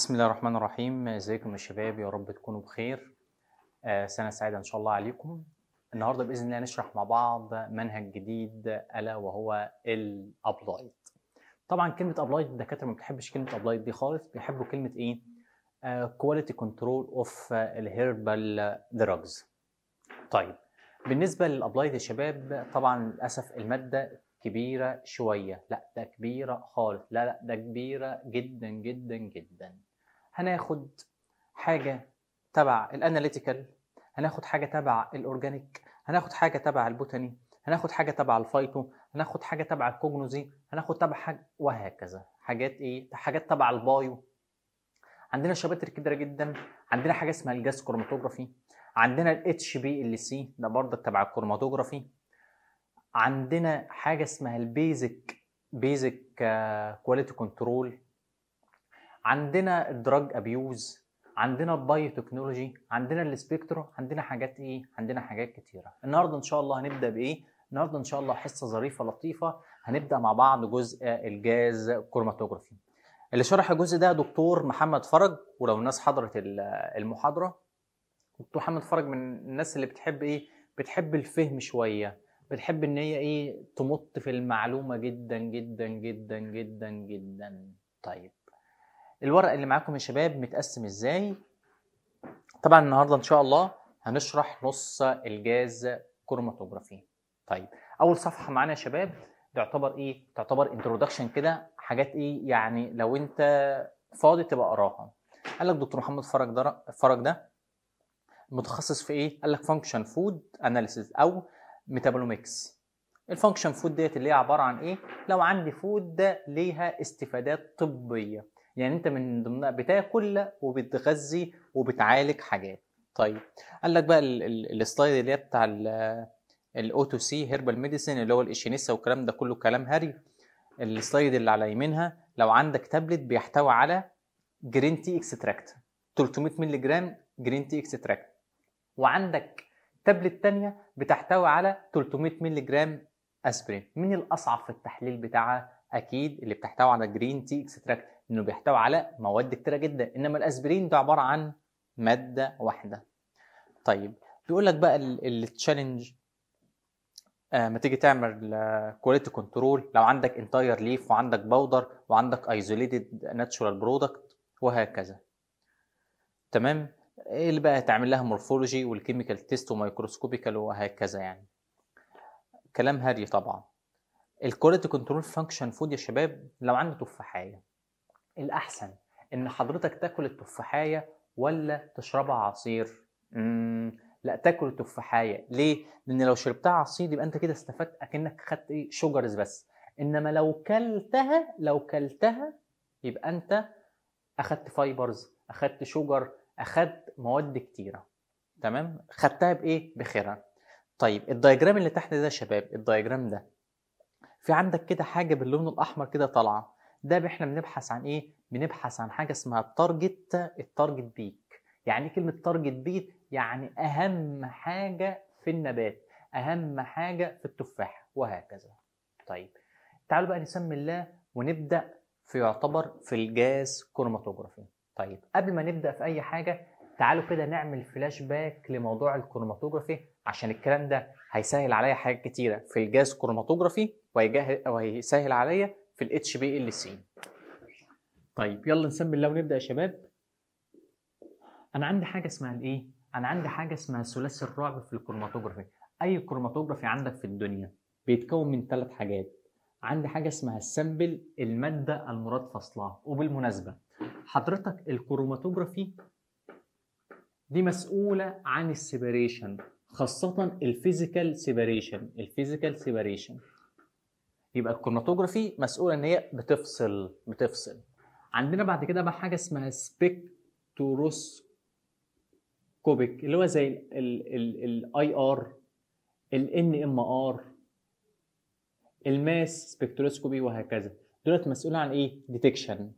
بسم الله الرحمن الرحيم ازيكم يا شباب يا رب تكونوا بخير آه، سنة سعيدة إن شاء الله عليكم النهاردة بإذن الله نشرح مع بعض منهج جديد ألا وهو الأبلايد طبعا كلمة أبلايد الدكاترة ما بتحبش كلمة أبلايد دي خالص بيحبوا كلمة إيه؟ كواليتي كنترول أوف الهيربال دراجز طيب بالنسبة للأبلايد يا شباب طبعا للأسف المادة كبيرة شوية لا ده كبيرة خالص لا لا ده كبيرة جدا جدا جدا هناخد حاجه تبع الاناليتيكال هناخد حاجه تبع الاورجانيك هناخد حاجه تبع البوتاني هناخد حاجه تبع الفايتو هناخد حاجه تبع الكوجنوزي هناخد تبع حاجه وهكذا حاجات ايه حاجات تبع البايو عندنا شباتر كبيرة جدا عندنا حاجه اسمها الجاز كروماتوجرافي عندنا الاتش بي ال سي ده برضك تبع الكروماتوجرافي عندنا حاجه اسمها البيزك بيزك كواليتي كنترول عندنا الدراج ابيوز عندنا البايو تكنولوجي عندنا السبيكترو عندنا حاجات ايه عندنا حاجات كتيره النهارده ان شاء الله هنبدا بايه النهارده ان شاء الله حصه ظريفه لطيفه هنبدا مع بعض جزء الجاز كروماتوجرافي اللي شرح الجزء ده دكتور محمد فرج ولو الناس حضرت المحاضره دكتور محمد فرج من الناس اللي بتحب ايه بتحب الفهم شويه بتحب ان هي ايه تمط في المعلومه جدا جدا جدا جدا جدا طيب الورق اللي معاكم يا شباب متقسم ازاي طبعا النهارده ان شاء الله هنشرح نص الجاز كروماتوجرافي طيب اول صفحه معانا يا شباب تعتبر ايه تعتبر انترودكشن كده حاجات ايه يعني لو انت فاضي تبقى اقراها قال لك دكتور محمد فرج ده فرج ده متخصص في ايه قال لك فانكشن فود اناليسيز او ميتابولوميكس الفانكشن فود ديت اللي هي عباره عن ايه لو عندي فود ليها استفادات طبيه يعني انت من ضمنها بتاكل وبتغذي وبتعالج حاجات طيب قال لك بقى السلايد اللي هي بتاع الاوتو سي هيربال ميديسين اللي هو الاشينيسا والكلام ده كله كلام هري السلايد اللي على يمينها لو عندك تابلت بيحتوي على جرين تي اكستراكت 300 مللي جرام جرين تي اكستراكت وعندك تابلت تانية بتحتوي على 300 مللي جرام اسبرين مين الاصعب في التحليل بتاعها اكيد اللي بتحتوي على جرين تي اكستراكت انه بيحتوي على مواد كتيره جدا انما الاسبرين ده عباره عن ماده واحده طيب بيقول لك بقى التشالنج آه، ما تيجي تعمل كواليتي آه، كنترول لو عندك انتاير ليف وعندك باودر وعندك ايزوليتد ناتشورال برودكت وهكذا تمام ايه اللي بقى هتعمل لها مورفولوجي والكيميكال تيست ومايكروسكوبيكال وهكذا يعني كلام هري طبعا الكواليتي كنترول فانكشن فود يا شباب لو عندك تفاحيه الأحسن إن حضرتك تاكل التفاحية ولا تشربها عصير؟ مم. لا تاكل التفاحية ليه؟ لأن لو شربتها عصير يبقى أنت كده استفدت أكنك خدت إيه شوجرز بس إنما لو كلتها لو كلتها يبقى أنت أخدت فايبرز أخدت شوجر، أخدت مواد كتيرة تمام؟ خدتها بإيه؟ بخيرها طيب الدياجرام اللي تحت ده يا شباب الدياجرام ده في عندك كده حاجه باللون الاحمر كده طالعه ده احنا بنبحث عن ايه بنبحث عن حاجه اسمها التارجت التارجت بيك يعني كلمه تارجت بيك يعني اهم حاجه في النبات اهم حاجه في التفاح وهكذا طيب تعالوا بقى نسمي الله ونبدا في يعتبر في الجاز كروماتوجرافي طيب قبل ما نبدا في اي حاجه تعالوا كده نعمل فلاش باك لموضوع الكروماتوجرافي عشان الكلام ده هيسهل عليا حاجات كتيره في الجاز كروماتوجرافي وهيسهل عليا في الاتش بي ال سي طيب يلا نسمي اللون نبدا يا شباب انا عندي حاجه اسمها الايه انا عندي حاجه اسمها ثلاثي الرعب في الكروماتوجرافي اي كروماتوجرافي عندك في الدنيا بيتكون من ثلاث حاجات عندي حاجه اسمها السامبل الماده المراد فصلها وبالمناسبه حضرتك الكروماتوجرافي دي مسؤوله عن السيبريشن خاصه الفيزيكال سيبريشن الفيزيكال سيبريشن يبقى الكروماتوجرافي مسؤوله ان هي بتفصل بتفصل عندنا بعد كده بقى حاجه اسمها كوبيك اللي هو زي الاي ار الان ام ار الماس سبيكتروسكوبي وهكذا دولت مسؤول عن ايه ديتكشن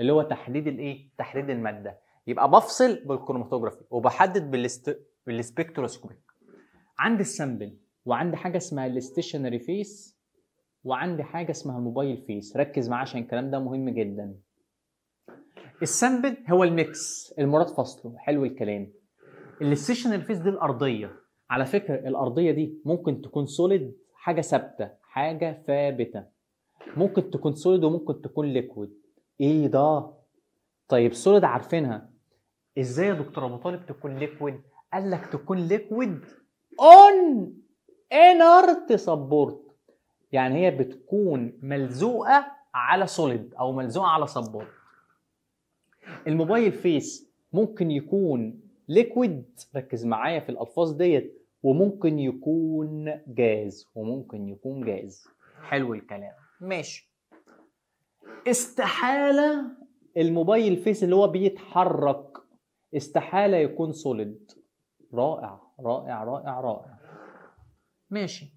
اللي هو تحديد الايه تحديد الماده يبقى بفصل بالكروماتوجرافي وبحدد بالسبيكتروسكوبي عند عندي السامبل وعندي حاجه اسمها الاستيشنري فيس وعندي حاجه اسمها الموبايل فيس ركز معاه عشان الكلام ده مهم جدا السامبل هو الميكس المراد فصله حلو الكلام السيشن فيس دي الارضيه على فكره الارضيه دي ممكن تكون سوليد حاجه ثابته حاجه ثابته ممكن تكون سوليد وممكن تكون ليكويد ايه ده طيب سوليد عارفينها ازاي يا دكتور ابو طالب تكون ليكويد قال لك تكون ليكويد اون انرت سبورت يعني هي بتكون ملزوقه على سوليد او ملزوقه على صبور الموبايل فيس ممكن يكون ليكويد ركز معايا في الالفاظ ديت وممكن يكون جاز وممكن يكون جاز حلو الكلام ماشي استحاله الموبايل فيس اللي هو بيتحرك استحاله يكون سوليد رائع رائع رائع رائع ماشي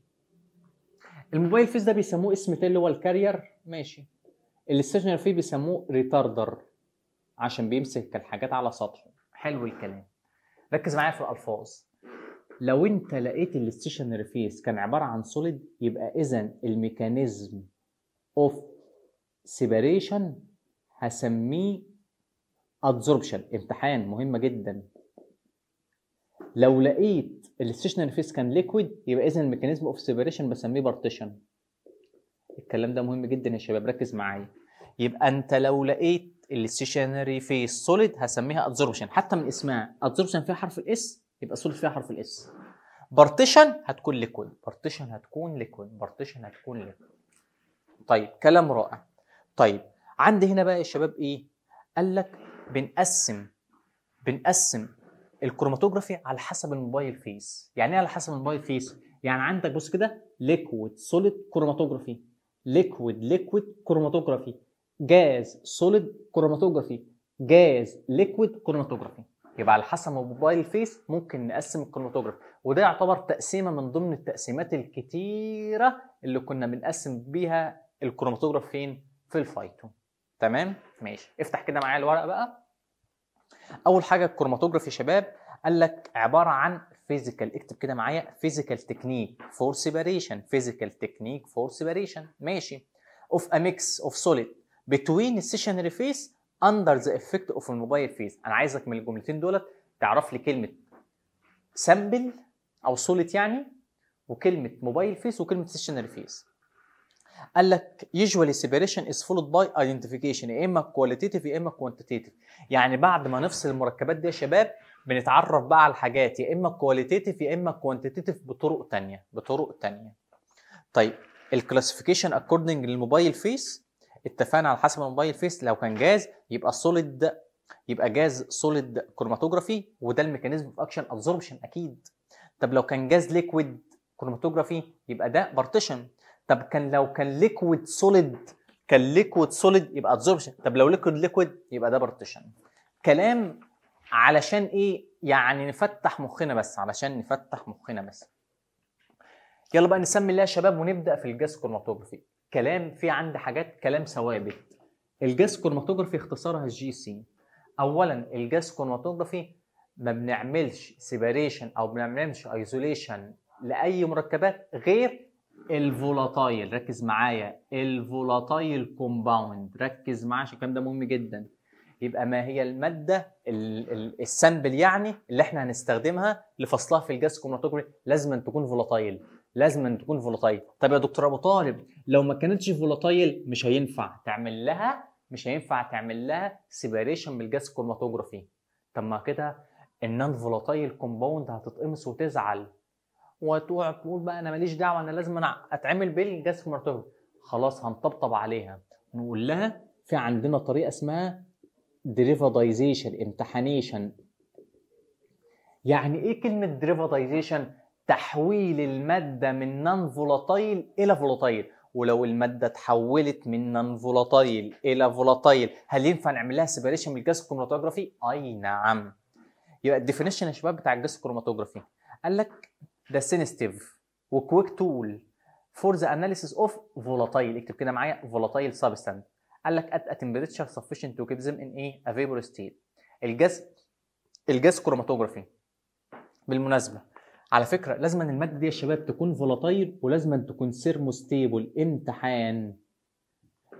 الموبايل فيس ده بيسموه اسم تاني اللي هو الكارير ماشي الاستيشنري فيه بيسموه ريتاردر عشان بيمسك الحاجات على سطحه حلو الكلام ركز معايا في الالفاظ لو انت لقيت الاستيشنري فيس كان عباره عن سوليد يبقى اذا الميكانيزم اوف سيبريشن هسميه ادزوربشن امتحان مهمه جدا لو لقيت الستيشنري فيس كان ليكويد يبقى اذا الميكانيزم اوف سيبريشن بسميه بارتيشن الكلام ده مهم جدا يا شباب ركز معايا يبقى انت لو لقيت الستيشنري فيس سوليد هسميها ادزوربشن حتى من اسمها ادزوربشن فيها حرف الاس يبقى سوليد فيها حرف الاس بارتيشن هتكون ليكويد بارتيشن هتكون ليكويد بارتيشن هتكون ليكويد طيب كلام رائع طيب عندي هنا بقى يا شباب ايه قال لك بنقسم بنقسم الكروماتوجرافي على حسب الموبايل فيس يعني ايه على حسب الموبايل فيس يعني عندك بص كده ليكويد سوليد كروماتوجرافي ليكويد ليكويد كروماتوجرافي جاز سوليد كروماتوجرافي جاز ليكويد كروماتوجرافي يبقى على حسب الموبايل فيس ممكن نقسم الكروماتوجرافي وده يعتبر تقسيمه من ضمن التقسيمات الكتيره اللي كنا بنقسم بيها الكروماتوجرافي فين في الفايتو تمام ماشي افتح كده معايا الورقه بقى اول حاجه الكروماتوجرافي شباب قال لك عباره عن فيزيكال اكتب كده معايا فيزيكال تكنيك فور سيبريشن فيزيكال تكنيك فور سيبريشن ماشي اوف ا ميكس اوف سوليد بتوين السيشنري فيس اندر ذا افكت اوف الموبايل فيس انا عايزك من الجملتين دولت تعرف لي كلمه سامبل او سوليد يعني وكلمه موبايل فيس وكلمه سيشنري فيس قال لك يوجوالي سيبريشن از فولد باي ايدنتيفيكيشن يا اما كواليتيتيف يا اما كوانتيتيف يعني بعد ما نفصل المركبات دي يا شباب بنتعرف بقى على الحاجات يا اما كواليتيتيف يا اما كوانتيتيف بطرق تانية بطرق تانية طيب الكلاسيفيكيشن اكوردنج للموبايل فيس اتفقنا على حسب الموبايل فيس لو كان جاز يبقى سوليد يبقى جاز سوليد كروماتوجرافي وده الميكانيزم اوف اكشن ابزوربشن اكيد طب لو كان جاز ليكويد كروماتوجرافي يبقى ده بارتيشن طب كان لو كان ليكويد سوليد كان ليكويد سوليد يبقى ادزوربشن طب لو ليكويد ليكويد يبقى ده بارتيشن كلام علشان ايه يعني نفتح مخنا بس علشان نفتح مخنا بس يلا بقى نسمي الله يا شباب ونبدا في الجاز كروماتوجرافي كلام في عندي حاجات كلام ثوابت الجاز كروماتوجرافي اختصارها الجي سي اولا الجاز كروماتوجرافي ما بنعملش سيباريشن او ما بنعملش ايزوليشن لاي مركبات غير الفولاتايل ركز معايا الفولاتايل كومباوند ركز معايا عشان الكلام ده مهم جدا يبقى ما هي الماده السامبل يعني اللي احنا هنستخدمها لفصلها في الجاز كومبلاتوري لازم أن تكون فولاتايل لازم أن تكون فولاتايل طب يا دكتور ابو طالب لو ما كانتش فولاتايل مش هينفع تعمل لها مش هينفع تعمل لها سيباريشن بالجاز كروماتوجرافي طب ما كده النون فولاتايل كومباوند هتتقمص وتزعل وتقعد تقول بقى انا ماليش دعوه انا لازم أنا اتعمل بالجسم المرتبط خلاص هنطبطب عليها نقول لها في عندنا طريقه اسمها دريفادايزيشن امتحانيشن يعني ايه كلمه دريفادايزيشن تحويل الماده من نون فولاتايل الى فولاتايل ولو الماده اتحولت من نون فولاتايل الى فولاتايل هل ينفع نعمل لها سيبريشن من الجاز كروماتوجرافي اي نعم يبقى الديفينيشن يا شباب بتاع الجاز كروماتوجرافي قال لك ذا سينستيف وكويك تول فور ذا اناليسيس اوف فولاتايل اكتب كده معايا فولاتايل سبستانس قال لك ات تمبريتشر سفيشنت تو كيب ذيم ان ايه افيبور ستيت الجاز الجاز كروماتوجرافي بالمناسبه على فكره لازم ان الماده دي يا شباب تكون فولاتايل ولازم أن تكون سيرمو ستيبل امتحان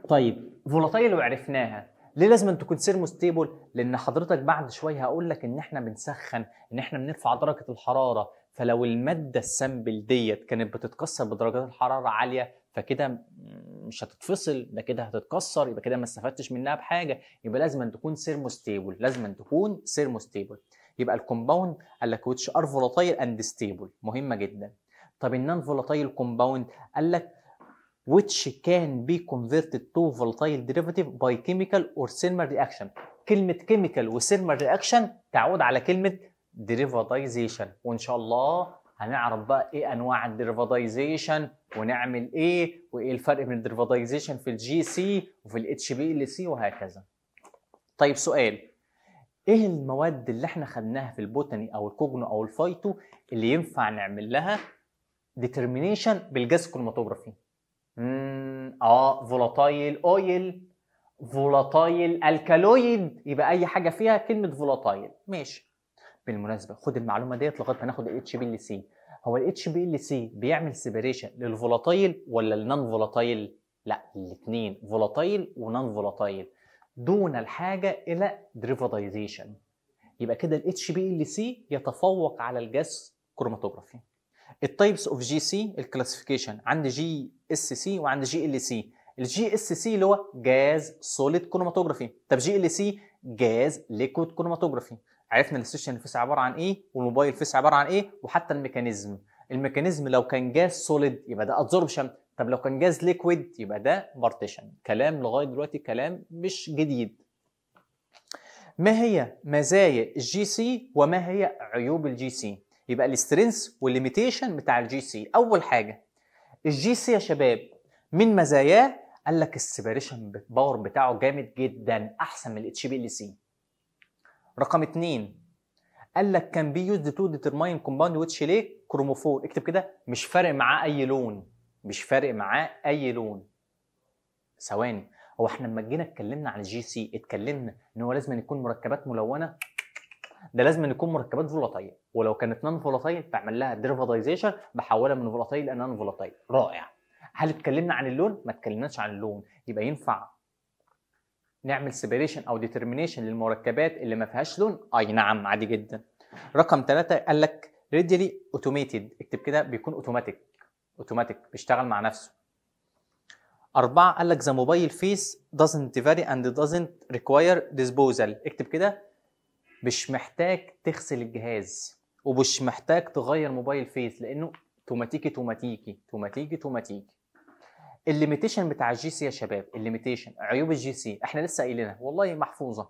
طيب فولاتايل وعرفناها ليه لازم أن تكون سيرمو ستيبل لان حضرتك بعد شويه هقول لك ان احنا بنسخن ان احنا بنرفع درجه الحراره فلو المادة السامبل ديت كانت بتتكسر بدرجات الحرارة عالية فكده مش هتتفصل ده كده هتتكسر يبقى كده ما استفدتش منها بحاجه يبقى لازم أن تكون سيرموستيبل لازم أن تكون سيرموستيبل يبقى الكومباوند قال لك which ار volatile اند ستيبل مهمه جدا طب النون فولاتايل كومباوند قال لك which can be converted to volatile derivative by chemical or thermal reaction كلمه chemical و thermal reaction تعود على كلمه ديريفاتايزيشن وان شاء الله هنعرف بقى ايه انواع الديريفاتايزيشن ونعمل ايه وايه الفرق بين الديريفاتايزيشن في الجي سي وفي الاتش بي ال سي وهكذا طيب سؤال ايه المواد اللي احنا خدناها في البوتاني او الكوجنو او الفايتو اللي ينفع نعمل لها ديترمينيشن بالجاز كروماتوجرافي امم اه فولاتايل اويل فولاتايل الكالويد يبقى اي حاجه فيها كلمه فولاتايل ماشي بالمناسبه خد المعلومه ديت لغايه ما ناخد الاتش بي ال سي هو الاتش بي ال سي بيعمل سيبريشن للفولاتايل ولا النون فولاتايل لا الاثنين فولاتايل ونون فولاتايل دون الحاجه الى ديريفاتايزيشن يبقى كده الاتش بي ال سي يتفوق على الجاس كروماتوجرافي التايبس اوف جي سي الكلاسيفيكيشن عند جي اس سي وعند جي ال سي الجي اس سي اللي هو جاز سوليد كروماتوجرافي طب جي ال سي جاز ليكويد كروماتوجرافي عرفنا الستيشن الفيس عباره عن ايه والموبايل فيس عباره عن ايه وحتى الميكانيزم الميكانيزم لو كان جاز سوليد يبقى ده ادزوربشن طب لو كان جاز ليكويد يبقى ده بارتيشن كلام لغايه دلوقتي كلام مش جديد ما هي مزايا الجي سي وما هي عيوب الجي سي يبقى الاسترينث والليميتيشن بتاع الجي سي اول حاجه الجي سي يا شباب من مزاياه قال لك السيبريشن باور بتاعه جامد جدا احسن من الاتش بي ال سي رقم اتنين قال لك كان بي يوز تو ديترماين كومباوند ويتش ليه كروموفور اكتب كده مش فارق معاه اي لون مش فارق معاه اي لون ثواني هو احنا لما جينا اتكلمنا عن الجي سي اتكلمنا ان هو لازم يكون مركبات ملونه ده لازم يكون مركبات فولاتايل ولو كانت نان فولاتايل بعمل لها ديرفاتايزيشن بحولها من فولاتايل لنان فولاتايل رائع هل اتكلمنا عن اللون ما اتكلمناش عن اللون يبقى ينفع نعمل سيبريشن او ديترمينيشن للمركبات اللي ما فيهاش لون آه، اي نعم عادي جدا رقم ثلاثة قال لك ريدلي اوتوميتد اكتب كده بيكون اوتوماتيك اوتوماتيك بيشتغل مع نفسه أربعة قال لك ذا موبايل فيس doesn't vary and doesn't require disposal اكتب كده مش محتاج تغسل الجهاز ومش محتاج تغير موبايل فيس لأنه توماتيكي توماتيكي توماتيكي توماتيكي الليميتيشن بتاع الجي سي يا شباب الليميتيشن عيوب الجي سي احنا لسه قايلينها والله محفوظه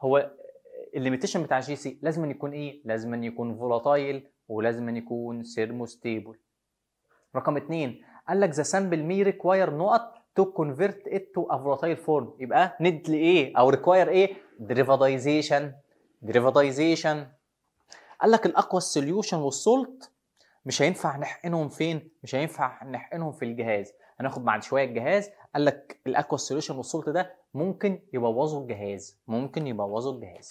هو الليميتيشن بتاع الجي سي لازم يكون ايه لازم يكون فولاتايل ولازم يكون سيرمو ستيبل رقم اتنين قال لك ذا سامبل مي ريكواير نقط تو كونفيرت ات تو افولاتايل فورم يبقى نيد لايه او ريكواير ايه دريفادايزيشن دريفادايزيشن قال لك الاقوى السوليوشن والسولت مش هينفع نحقنهم فين مش هينفع نحقنهم في الجهاز هناخد بعد شويه الجهاز قال لك الاكوا سوليوشن والسولت ده ممكن يبوظوا الجهاز ممكن يبوظوا الجهاز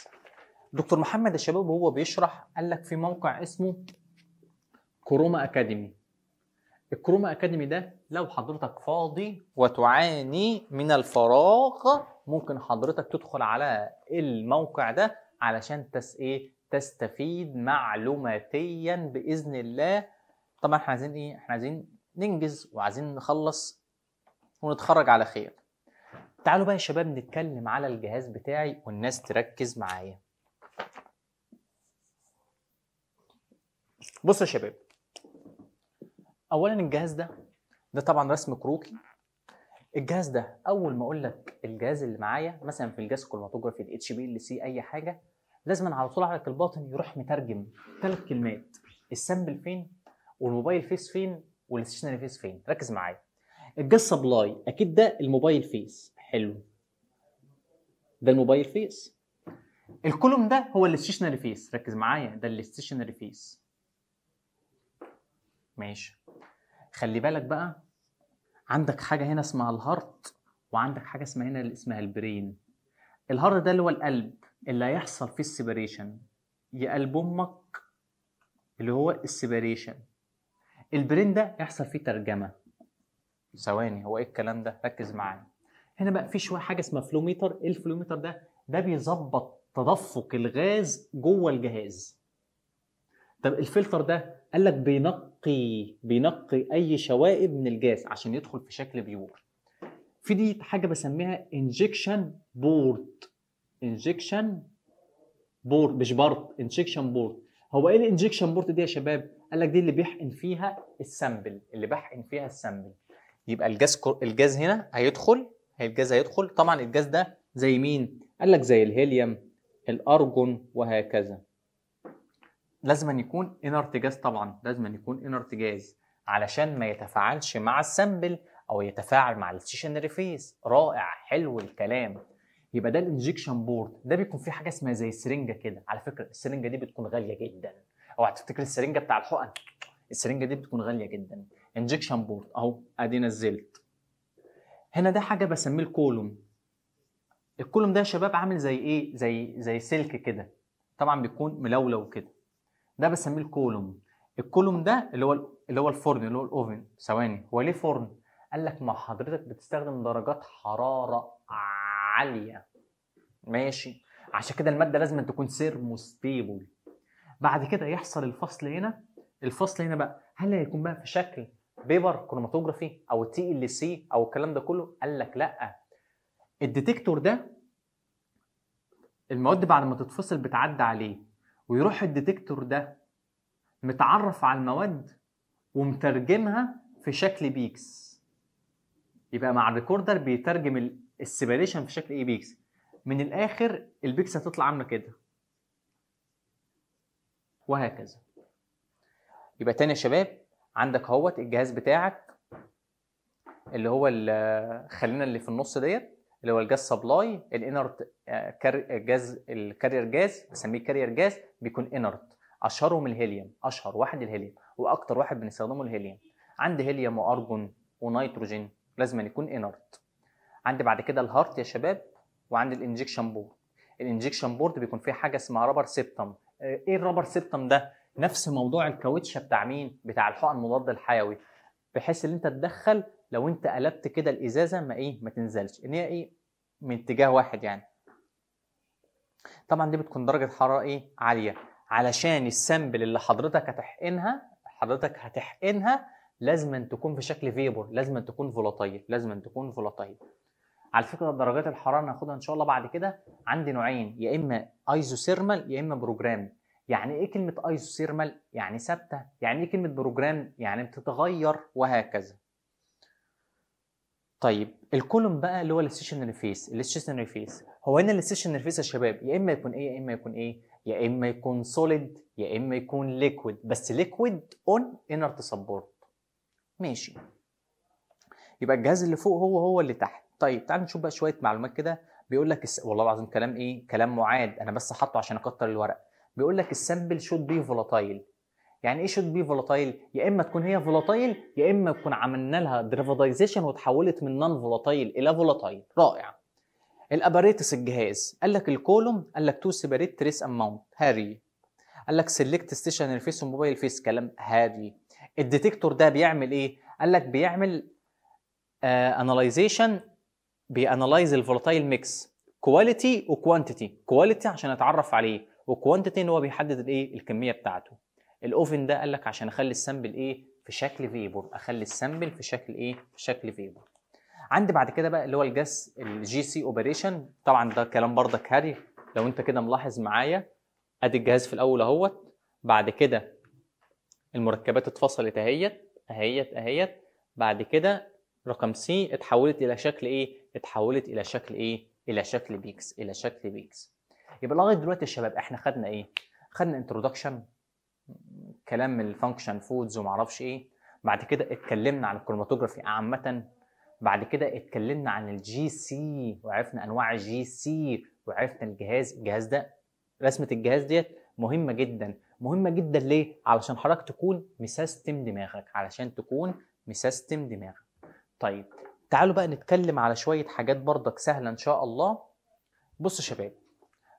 دكتور محمد الشباب وهو بيشرح قال لك في موقع اسمه كروما اكاديمي الكروما اكاديمي ده لو حضرتك فاضي وتعاني من الفراغ ممكن حضرتك تدخل على الموقع ده علشان تس ايه تستفيد معلوماتيا باذن الله طبعا احنا عايزين ايه احنا عايزين ننجز وعايزين نخلص ونتخرج على خير تعالوا بقى يا شباب نتكلم على الجهاز بتاعي والناس تركز معايا بصوا يا شباب اولا الجهاز ده ده طبعا رسم كروكي الجهاز ده اول ما اقول لك الجهاز اللي معايا مثلا في الجهاز الكروماتوجرافي الاتش بي ال سي اي حاجه لازم على طول عليك الباطن يروح مترجم ثلاث كلمات السامبل فين والموبايل فيس فين والستيشنري فيس فين ركز معايا الجاز سبلاي اكيد ده الموبايل فيس حلو ده الموبايل فيس الكولوم ده هو الستيشنري فيس ركز معايا ده الستيشنري فيس ماشي خلي بالك بقى عندك حاجه هنا اسمها الهارت وعندك حاجه اسمها هنا اللي اسمها البرين الهارت ده اللي هو القلب اللي هيحصل فيه السيبريشن يا قلب امك اللي هو السيبريشن البرين ده يحصل فيه ترجمه ثواني هو ايه الكلام ده ركز معايا هنا بقى في شويه حاجه اسمها فلوميتر ايه الفلوميتر ده ده بيظبط تدفق الغاز جوه الجهاز طب الفلتر ده قال لك بينقي بينقي اي شوائب من الجاز عشان يدخل في شكل بيور في دي حاجه بسميها انجكشن بورد انجكشن بورد مش بارت انجكشن بورد هو ايه الانجكشن بورت دي يا شباب قال لك دي اللي بيحقن فيها السامبل اللي بحقن فيها السامبل يبقى الجاز كر... الجاز هنا هيدخل الجاز هيدخل طبعا الجاز ده زي مين قال لك زي الهيليوم الارجون وهكذا لازم أن يكون انرت جاز طبعا لازم أن يكون انرت جاز علشان ما يتفاعلش مع السامبل او يتفاعل مع الستيشنري فيس رائع حلو الكلام يبقى ده الانجكشن بورد ده بيكون فيه حاجه اسمها زي سرنجه كده على فكره السرنجه دي بتكون غاليه جدا اوعى تفتكر السرنجه بتاع الحقن السرنجه دي بتكون غاليه جدا انجكشن بورد اهو ادي نزلت هنا ده حاجه بسميه الكولوم الكولوم ده يا شباب عامل زي ايه زي زي سلك كده طبعا بيكون ملولو كده ده بسميه الكولوم الكولوم ده اللي هو اللي هو الفرن اللي هو الاوفن ثواني هو ليه فرن قال لك ما حضرتك بتستخدم درجات حراره عاليه ماشي عشان كده الماده لازم تكون سيرمو ستيبل بعد كده يحصل الفصل هنا الفصل هنا بقى هل هيكون بقى في شكل بيبر كروماتوجرافي او تي ال سي او الكلام ده كله قال لك لا الديتكتور ده المواد بعد ما تتفصل بتعدي عليه ويروح الديتكتور ده متعرف على المواد ومترجمها في شكل بيكس يبقى مع الريكوردر بيترجم السيباريشن في شكل اي بيكس من الاخر البيكس هتطلع عامله كده وهكذا يبقى تاني يا شباب عندك اهوت الجهاز بتاعك اللي هو خلينا اللي في النص ديت اللي هو الجاز سبلاي الانرت جاز الكارير جاز بسميه كارير جاز بيكون انرت اشهرهم الهيليوم اشهر واحد الهيليوم واكتر واحد بنستخدمه الهيليوم عندي هيليوم وارجون ونيتروجين لازم يكون انرت عندي بعد كده الهارت يا شباب وعندي الانجكشن بورد الانجكشن بورد بيكون فيه حاجه اسمها رابر آه، سيبتم ايه الرابر سيبتم ده نفس موضوع الكاوتشه بتاع مين بتاع الحقن المضاد الحيوي بحيث ان انت تدخل لو انت قلبت كده الازازه ما ايه ما تنزلش ان هي ايه من اتجاه واحد يعني طبعا دي بتكون درجه حراره ايه عاليه علشان السامبل اللي حضرتك هتحقنها حضرتك هتحقنها لازم أن تكون في شكل فيبر لازم أن تكون فولاتيل لازم أن تكون فولاتيل على فكره درجات الحراره هناخدها ان شاء الله بعد كده عندي نوعين يا اما ايزوثيرمال يا اما بروجرام يعني ايه كلمه ايزوثيرمال يعني ثابته يعني ايه كلمه بروجرام يعني بتتغير وهكذا طيب الكولوم بقى اللي هو الاستيشنري فيس الاستيشنري فيس هو هنا الاستيشنري فيس يا شباب يا اما يكون ايه يا اما يكون ايه يا اما يكون سوليد يا اما يكون ليكويد بس ليكويد اون انرت سبورت ماشي يبقى الجهاز اللي فوق هو هو اللي تحت طيب تعال نشوف بقى شويه معلومات كده بيقول لك الس... والله العظيم كلام ايه كلام معاد انا بس حاطه عشان اكتر الورق بيقول لك السامبل شود بي فولاتايل يعني ايه شود بي فولاتايل يا اما تكون هي فولاتايل يا اما تكون عملنا لها دريفادايزيشن وتحولت من نون فولاتايل الى فولاتايل رائع الاباريتس الجهاز قال لك الكولوم قال لك تو سيبريت تريس اماونت هاري قال لك سيلكت ستيشن فيس وموبايل فيس كلام هاري الديتكتور ده بيعمل ايه قال لك بيعمل اناليزيشن آه، بيانلايز الفولاتايل ميكس كواليتي وكوانتيتي كواليتي عشان اتعرف عليه وكوانتيتي ان هو بيحدد الايه الكميه بتاعته الاوفن ده قال لك عشان اخلي السامبل ايه في شكل فيبور اخلي السامبل في شكل ايه في شكل فيبور عندي بعد كده بقى اللي هو الجاس الجي سي اوبريشن طبعا ده كلام برضك هادي لو انت كده ملاحظ معايا ادي الجهاز في الاول اهوت بعد كده المركبات اتفصلت اهيت اهيت اهيت بعد كده رقم سي اتحولت الى شكل ايه اتحولت الى شكل ايه الى شكل بيكس الى شكل بيكس يبقى لغايه دلوقتي يا شباب احنا خدنا ايه خدنا انترودكشن كلام الفانكشن فودز وما اعرفش ايه بعد كده اتكلمنا عن الكروماتوجرافي عامه بعد كده اتكلمنا عن الجي سي وعرفنا انواع الجي سي وعرفنا الجهاز الجهاز ده رسمه الجهاز ديت مهمه جدا مهمه جدا ليه علشان حضرتك تكون مسيستم دماغك علشان تكون مسيستم دماغك طيب تعالوا بقى نتكلم على شوية حاجات برضك سهلة إن شاء الله بص يا شباب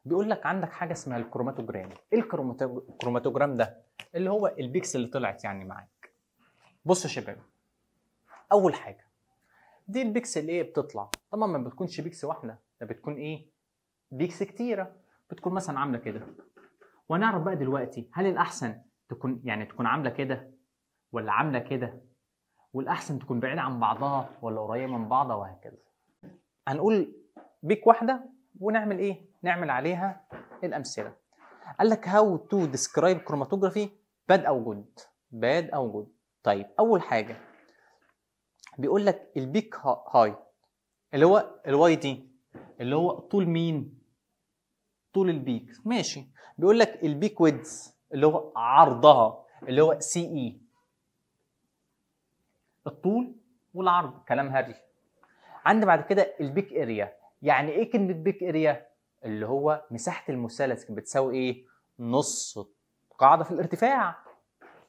بيقول لك عندك حاجة اسمها الكروماتوجرام إيه الكروماتوجرام ده؟ اللي هو البيكس اللي طلعت يعني معاك بص يا شباب أول حاجة دي البيكس اللي إيه بتطلع؟ طبعا ما بتكونش بيكس واحدة ده بتكون إيه؟ بيكس كتيرة بتكون مثلا عاملة كده ونعرف بقى دلوقتي هل الأحسن تكون يعني تكون عاملة كده ولا عاملة كده والاحسن تكون بعيده عن بعضها ولا قريبه من بعضها وهكذا هنقول بيك واحده ونعمل ايه نعمل عليها الامثله قال لك هاو تو ديسكرايب كروماتوجرافي باد او جود باد او جود طيب اول حاجه بيقول لك البيك هاي اللي هو الواي دي اللي هو طول مين طول البيك ماشي بيقول لك البيك ويدز اللي هو عرضها اللي هو سي اي e. الطول والعرض كلام هري عندي بعد كده البيك اريا يعني ايه كلمه بيك اريا اللي هو مساحه المثلث بتساوي ايه نص القاعده في الارتفاع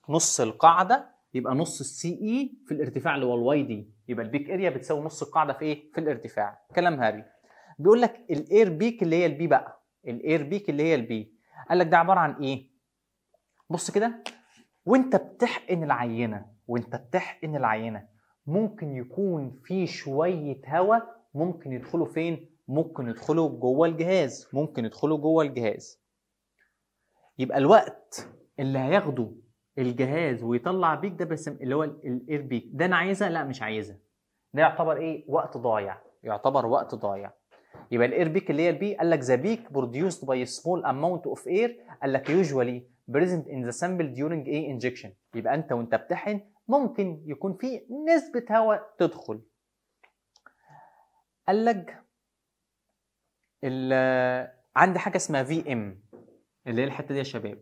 نص القاعده يبقى نص السي اي e في الارتفاع اللي هو الواي دي يبقى البيك اريا بتساوي نص القاعده في ايه في الارتفاع كلام هري بيقول لك الاير بيك اللي هي البي بقى الاير بيك اللي هي البي قال لك ده عباره عن ايه بص كده وانت بتحقن العينه وانت بتحقن العينه ممكن يكون في شويه هواء ممكن يدخلوا فين ممكن يدخلوا جوه الجهاز ممكن يدخلوا جوه الجهاز يبقى الوقت اللي هياخده الجهاز ويطلع بيك ده بس اللي هو الاير بيك ده انا عايزها لا مش عايزها ده يعتبر ايه وقت ضايع يعتبر وقت ضايع يبقى الاير بيك اللي هي البي قال لك ذا بيك بروديوسد باي سمول اماونت اوف اير قال لك يوجوالي بريزنت ان ذا سامبل ديورنج ايه انجكشن يبقى انت وانت بتحقن ممكن يكون في نسبة هواء تدخل قال لك عندي حاجة اسمها في ام اللي هي الحتة دي يا شباب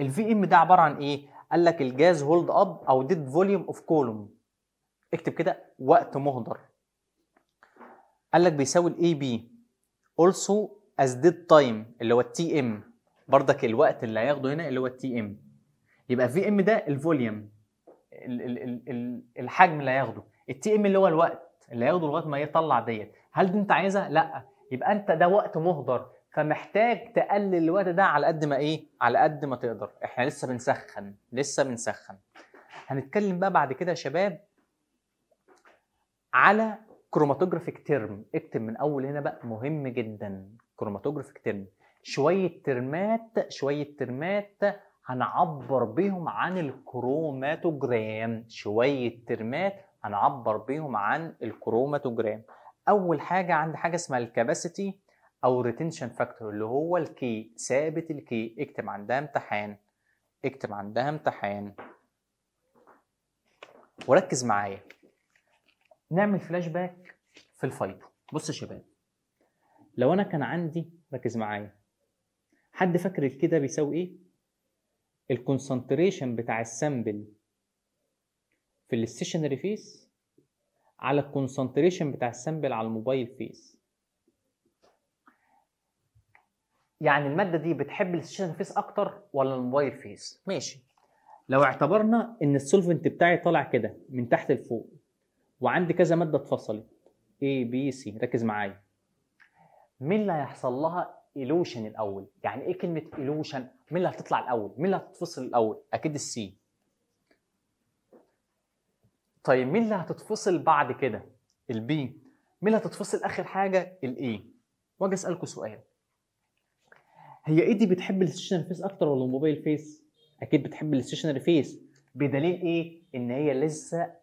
الفي ام ده عبارة عن ايه؟ قال لك الجاز هولد اب او ديد فوليوم اوف كولوم اكتب كده وقت مهدر قال لك بيساوي الاي بي also as dead time اللي هو التي ام برضك الوقت اللي هياخده هنا اللي هو التي ام يبقى في ام ده الفوليوم الحجم اللي هياخده التي ام اللي هو الوقت اللي هياخده لغايه ما يطلع ديت هل دي انت عايزها لا يبقى انت ده وقت مهدر فمحتاج تقلل الوقت ده على قد ما ايه على قد ما تقدر احنا لسه بنسخن لسه بنسخن هنتكلم بقى بعد كده يا شباب على كروماتوجرافيك تيرم اكتب من اول هنا بقى مهم جدا كروماتوجرافيك تيرم شويه ترمات شويه ترمات هنعبر بيهم عن الكروماتوجرام شوية ترمات هنعبر بيهم عن الكروماتوجرام أول حاجة عند حاجة اسمها الكباسيتي أو ريتنشن فاكتور اللي هو الكي ثابت الكي اكتب عندها امتحان اكتب عندها امتحان وركز معايا نعمل فلاش باك في الفايتو بص يا شباب لو انا كان عندي ركز معايا حد فاكر الكي ده بيساوي ايه الكونسنتريشن بتاع السامبل في الاستيشنري فيس على الكونسنتريشن بتاع السامبل على الموبايل فيس يعني المادة دي بتحب الستيشنري فيس أكتر ولا الموبايل فيس؟ ماشي لو اعتبرنا إن السولفنت بتاعي طالع كده من تحت لفوق وعندي كذا مادة اتفصلت A B C ركز معايا مين اللي هيحصل لها الوشن الاول يعني ايه كلمه الوشن مين اللي هتطلع الاول مين اللي هتتفصل الاول اكيد السي طيب مين اللي هتتفصل بعد كده البي مين اللي هتتفصل اخر حاجه الاي واجي اسالكم سؤال هي ايدي بتحب الستيشنري فيس اكتر ولا الموبايل فيس اكيد بتحب الستيشنري فيس بدليل ايه ان هي لسه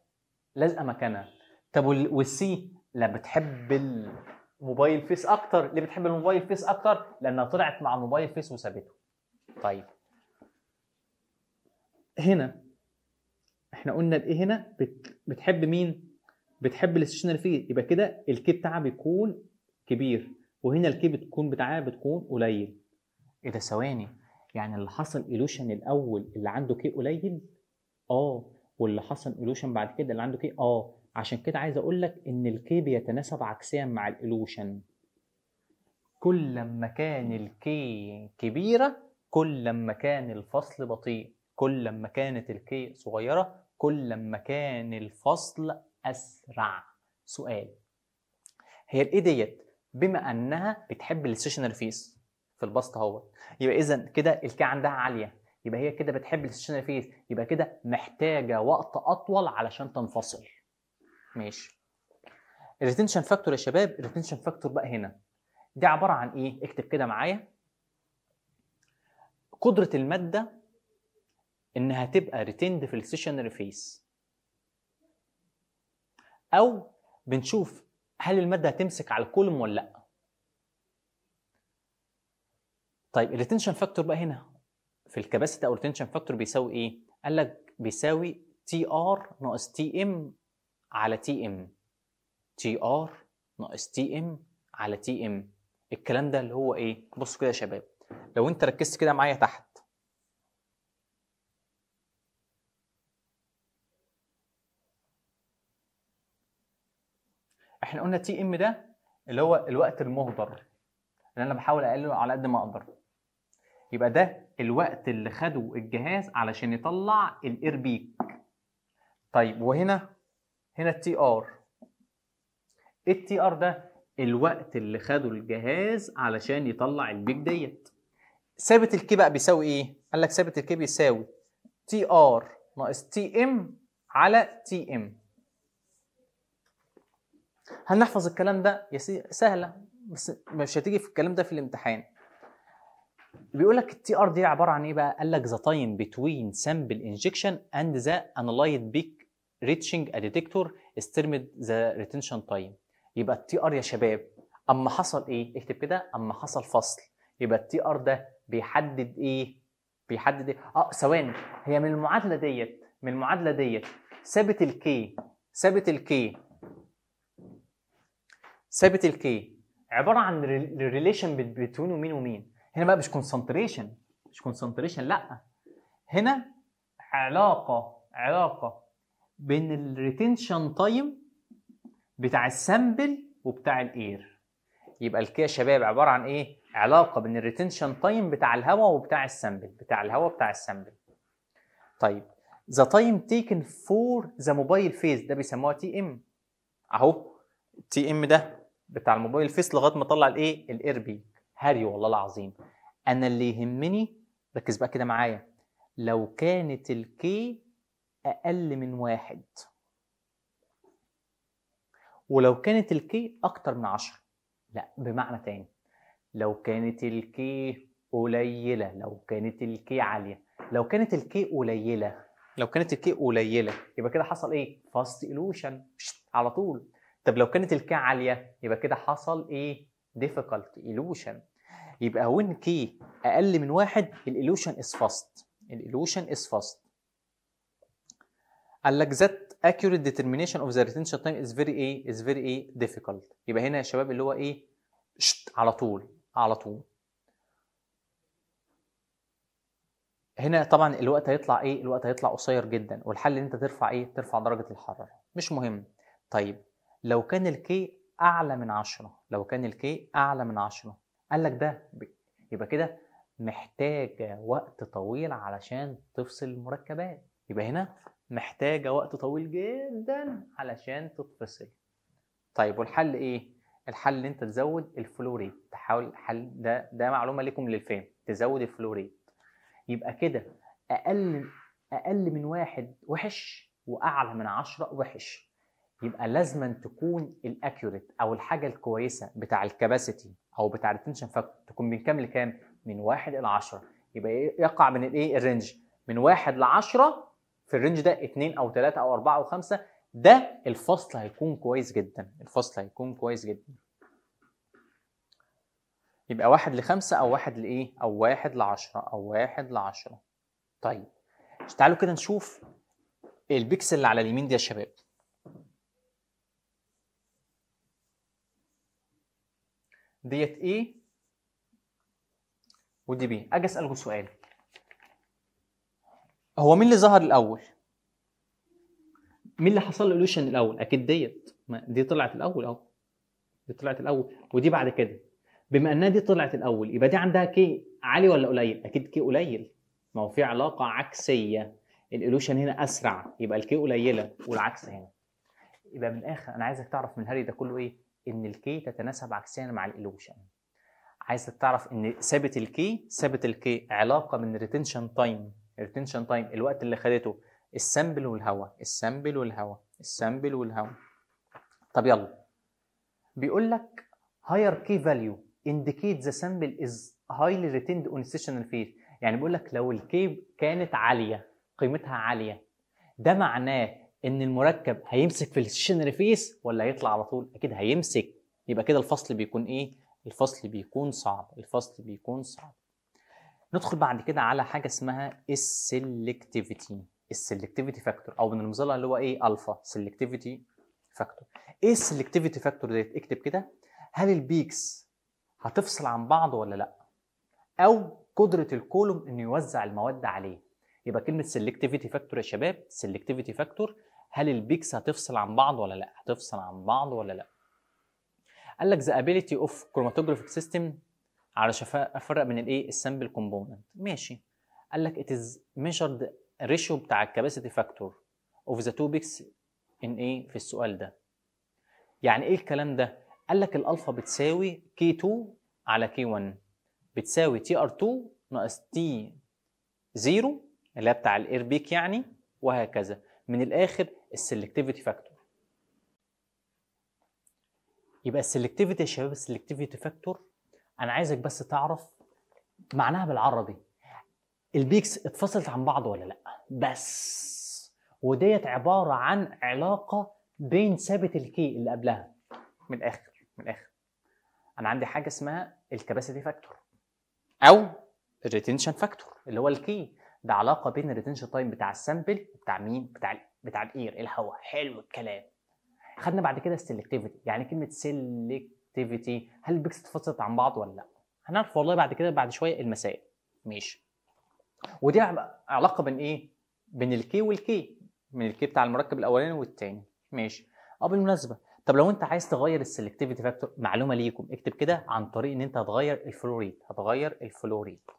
لازقه مكانها طب والسي لا بتحب موبايل فيس اكتر ليه بتحب الموبايل فيس اكتر لانها طلعت مع الموبايل فيس وسابته طيب هنا احنا قلنا بايه هنا بتحب مين بتحب الاستيشنري فيه يبقى كده الكي بتاعها بيكون كبير وهنا الكي بتكون بتاعها بتكون قليل ايه ده ثواني يعني اللي حصل ايلوشن الاول اللي عنده كي قليل اه واللي حصل ايلوشن بعد كده اللي عنده كي اه عشان كده عايز اقول لك ان الكي بيتناسب عكسيا مع الالوشن كل لما كان الكي كبيره كل لما كان الفصل بطيء كل لما كانت الكي صغيره كل لما كان الفصل اسرع سؤال هي الايه ديت بما انها بتحب الستيشنري فيس في البسط اهوت يبقى اذا كده الكي عندها عاليه يبقى هي كده بتحب الستيشنري فيس يبقى كده محتاجه وقت اطول علشان تنفصل ماشي الريتنشن فاكتور يا شباب الريتنشن فاكتور بقى هنا دي عباره عن ايه اكتب كده معايا قدره الماده انها تبقى ريتيند في الستيشنري فيس او بنشوف هل الماده هتمسك على الكولوم ولا لا طيب الريتنشن فاكتور بقى هنا في الكباسيتي او الريتنشن فاكتور بيساوي ايه قال لك بيساوي تي ار ناقص تي ام على تي ام تي ار ناقص تي ام على تي ام الكلام ده اللي هو ايه بصوا كده يا شباب لو انت ركزت كده معايا تحت احنا قلنا تي ام ده اللي هو الوقت المهدر اللي انا بحاول اقلله على قد ما اقدر يبقى ده الوقت اللي خده الجهاز علشان يطلع الاير بيك طيب وهنا هنا التي ار إيه التي ار ده الوقت اللي خده الجهاز علشان يطلع البيك ديت ثابت الكي بقى بيساوي ايه قال لك ثابت الكي بيساوي تي ار ناقص تي ام على تي ام هنحفظ الكلام ده يا سهله بس مش هتيجي في الكلام ده في الامتحان بيقول لك التي ار دي عباره عن ايه بقى قال لك ذا تايم بتوين سامبل انجكشن اند ذا انالايت بيك reaching a detector is termed the retention time يبقى التي ار يا شباب اما حصل ايه اكتب كده اما حصل فصل يبقى التي ار ده بيحدد ايه بيحدد ايه اه ثواني هي من المعادله ديت من المعادله ديت ثابت الكي ثابت الكي ثابت الكي عباره عن ريليشن بين ومين ومين هنا بقى مش كونسنتريشن مش كونسنتريشن لا هنا علاقه علاقه بين الريتنشن تايم بتاع السامبل وبتاع الاير يبقى الكي يا شباب عباره عن ايه علاقه بين الريتنشن تايم بتاع الهواء وبتاع السامبل بتاع الهواء بتاع السامبل طيب ذا تايم تيكن فور ذا موبايل فيس ده بيسموها تي ام اهو تي ام ده بتاع الموبايل فيس لغايه ما طلع الايه الاير بيك هري والله العظيم انا اللي يهمني ركز بقى كده معايا لو كانت الكي أقل من واحد ولو كانت الكي أكتر من عشرة لا بمعنى تاني لو كانت الكي قليلة لو كانت الكي عالية لو كانت الكي قليلة لو كانت الكي قليلة يبقى كده حصل إيه؟ فاست إلوشن على طول طب لو كانت الكي عالية يبقى كده حصل إيه؟ difficult illusion يبقى وين كي أقل من واحد الإلوشن از فاست الإلوشن از فاست قال لك ذات accurate determination of the retention time is very ايه is very ايه difficult يبقى هنا يا شباب اللي هو ايه شت على طول على طول هنا طبعا الوقت هيطلع ايه الوقت هيطلع قصير جدا والحل ان انت ترفع ايه ترفع درجه الحراره مش مهم طيب لو كان الكي اعلى من 10 لو كان الكي اعلى من 10 قال لك ده يبقى كده محتاجه وقت طويل علشان تفصل المركبات يبقى هنا محتاجه وقت طويل جدا علشان تتفصل طيب والحل ايه الحل ان انت تزود الفلوريت تحاول حل ده ده معلومه لكم للفهم تزود الفلوريت يبقى كده اقل اقل من واحد وحش واعلى من عشرة وحش يبقى لازما تكون الاكيوريت او الحاجه الكويسه بتاع الكباسيتي او بتاع الريتنشن فاكتور تكون من كام لكام من واحد الى 10 يبقى يقع من الايه الرينج من واحد ل 10 في الرينج ده 2 او 3 او 4 او 5 ده الفصل هيكون كويس جدا الفصل هيكون كويس جدا يبقى واحد لخمسة أو واحد لإيه؟ أو واحد لعشرة أو واحد لعشرة. طيب تعالوا كده نشوف البيكسل اللي على اليمين دي يا شباب. ديت إيه؟ ودي بي. أجي أسألكم سؤال. هو مين اللي ظهر الاول؟ مين اللي حصل له الوشن الاول؟ اكيد ديت دي طلعت الاول اهو دي طلعت الاول ودي بعد كده بما انها دي طلعت الاول يبقى دي عندها كي عالي ولا قليل؟ اكيد كي قليل ما هو في علاقه عكسيه الالوشن هنا اسرع يبقى الكي قليله والعكس هنا يبقى من الاخر انا عايزك تعرف من الهري ده كله ايه؟ ان الكي تتناسب عكسيا مع الالوشن عايزك تعرف ان ثابت الكي ثابت الكي علاقه من ريتنشن تايم الريتنشن تايم الوقت اللي خدته السامبل والهوا السامبل والهوا السامبل والهوا طب يلا بيقول لك هاير كي فاليو انديكيت ذا سامبل از هايلي ريتيند اون سيشن phase يعني بيقول لك لو الكي كانت عاليه قيمتها عاليه ده معناه ان المركب هيمسك في السيشن فيس ولا هيطلع على طول اكيد هيمسك يبقى كده الفصل بيكون ايه الفصل بيكون صعب الفصل بيكون صعب ندخل بعد كده على حاجه اسمها السلكتيفيتي السلكتيفيتي فاكتور او من المظله اللي هو ايه الفا سلكتيفيتي فاكتور ايه السلكتيفيتي فاكتور ديت اكتب كده هل البيكس هتفصل عن بعض ولا لا او قدره الكولوم انه يوزع المواد عليه يبقى كلمه سلكتيفيتي فاكتور يا شباب سلكتيفيتي فاكتور هل البيكس هتفصل عن بعض ولا لا هتفصل عن بعض ولا لا قال لك the ability of chromatographic system علشان افرق بين الايه السامبل كومبوننت ماشي قال لك it is measured ratio بتاع الكباسيتي فاكتور اوف ذا تو بيكس ان ايه في السؤال ده يعني ايه الكلام ده قال لك الالفا بتساوي كي 2 على كي 1 بتساوي تي ار 2 ناقص تي 0 اللي هي بتاع الاير بيك يعني وهكذا من الاخر السلكتيفيتي فاكتور يبقى السلكتيفيتي يا شباب السلكتيفيتي فاكتور انا عايزك بس تعرف معناها بالعربي البيكس اتفصلت عن بعض ولا لا بس وديت عباره عن علاقه بين ثابت الكي اللي قبلها من الاخر من الاخر انا عندي حاجه اسمها الكباسيتي فاكتور او الريتنشن فاكتور اللي هو الكي ده علاقه بين الريتنشن تايم بتاع السامبل وبتاع مين بتاع بتاع الاير الهواء حلو الكلام خدنا بعد كده السلكتيفيتي يعني كلمه سلك اكتيفيتي هل البيكس اتفصلت عن بعض ولا لا هنعرف والله بعد كده بعد شويه المسائل ماشي ودي علاقه بين ايه بين الكي والكي من الكي بتاع المركب الاولاني والثاني ماشي اه بالمناسبه طب لو انت عايز تغير السلكتيفيتي فاكتور معلومه ليكم اكتب كده عن طريق ان انت هتغير الفلو ريت هتغير الفلو ريت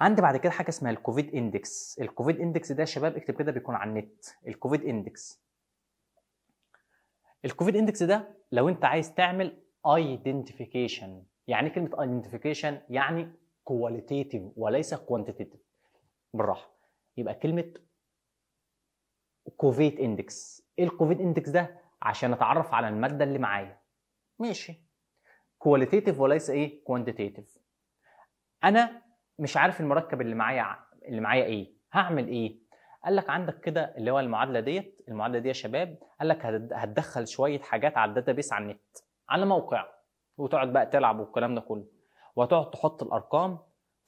عندي بعد كده حاجه اسمها الكوفيد اندكس الكوفيد اندكس ده يا شباب اكتب كده بيكون على النت الكوفيد اندكس الكوفيد اندكس ده لو انت عايز تعمل ايدنتيفيكيشن يعني كلمه ايدنتيفيكيشن يعني كواليتيتيف وليس كوانتيتيف بالراحه يبقى كلمه كوفيت اندكس ايه الكوفيت اندكس ده عشان اتعرف على الماده اللي معايا ماشي كواليتيتيف وليس ايه كوانتيتيف انا مش عارف المركب اللي معايا اللي معايا ايه هعمل ايه قال لك عندك كده اللي هو المعادله ديت المعادله دي يا شباب قال لك هتدخل شويه حاجات على الداتابيس على النت على موقع وتقعد بقى تلعب والكلام ده كله وهتقعد تحط الارقام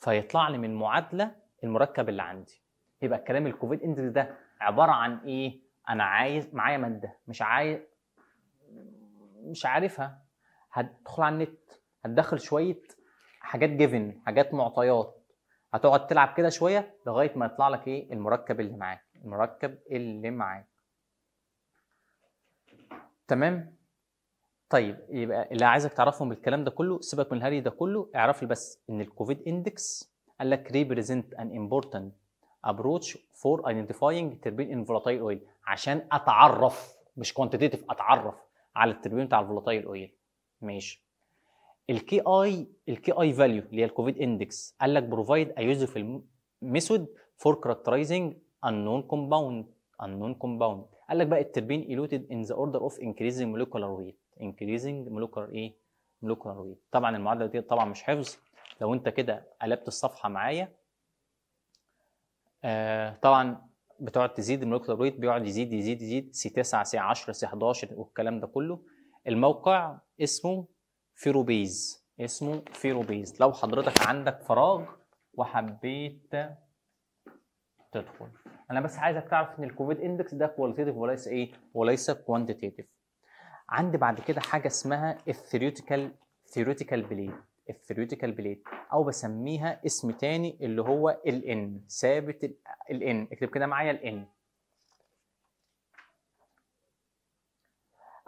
فيطلع لي من معادله المركب اللي عندي يبقى الكلام الكوفيد اندكس ده عباره عن ايه انا عايز معايا ماده مش عايز مش عارفها هتدخل على النت هتدخل شويه حاجات جيفن حاجات معطيات هتقعد تلعب كده شويه لغايه ما يطلع لك ايه المركب اللي معاك المركب اللي معاك تمام طيب يبقى اللي عايزك تعرفه من الكلام ده كله سيبك من الهري ده كله اعرف بس ان الكوفيد اندكس قال لك ريبريزنت ان امبورتنت ابروتش فور ايدنتيفاينج تربين ان فولاتايل اويل عشان اتعرف مش كوانتيتيف اتعرف على التربين بتاع الفولاتايل اويل ماشي الكي اي الكي اي فاليو اللي هي الكوفيد اندكس قال لك بروفايد ا يوزفل ميثود فور كاركترايزنج unknown compound unknown compound قال لك بقى التربين ايلوتد ان ذا اوردر اوف انكريزنج molecular ويت انكريزنج molecular ايه molecular ويت طبعا المعادله دي طبعا مش حفظ لو انت كده قلبت الصفحه معايا آه طبعا بتقعد تزيد المولكيولار ويت بيقعد يزيد يزيد يزيد سي 9 سي 10 سي 11 والكلام ده كله الموقع اسمه فيروبيز اسمه فيروبيز لو حضرتك عندك فراغ وحبيت تدخل انا بس عايزك تعرف ان الكوفيد اندكس ده كواليتيف وليس ايه وليس كوانتيتيف عندي بعد كده حاجه اسمها الثيريوتيكال ثيريوتيكال بليد الثيريوتيكال بليد او بسميها اسم تاني اللي هو الان ثابت الان اكتب كده معايا الان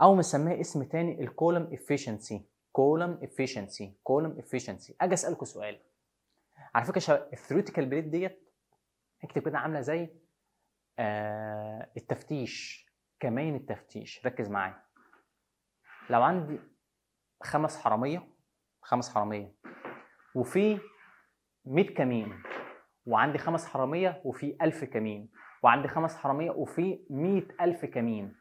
او مسميها اسم تاني الكولم افشنسي كولم افشنسي كولم افشنسي اجي اسالكم سؤال على فكره الثيوريتيكال بريد ديت اكتب كده عامله زي آه التفتيش كمين التفتيش ركز معايا لو عندي خمس حراميه خمس حراميه وفي 100 كمين وعندي خمس حراميه وفي 1000 كمين وعندي خمس حراميه وفي 100000 كمين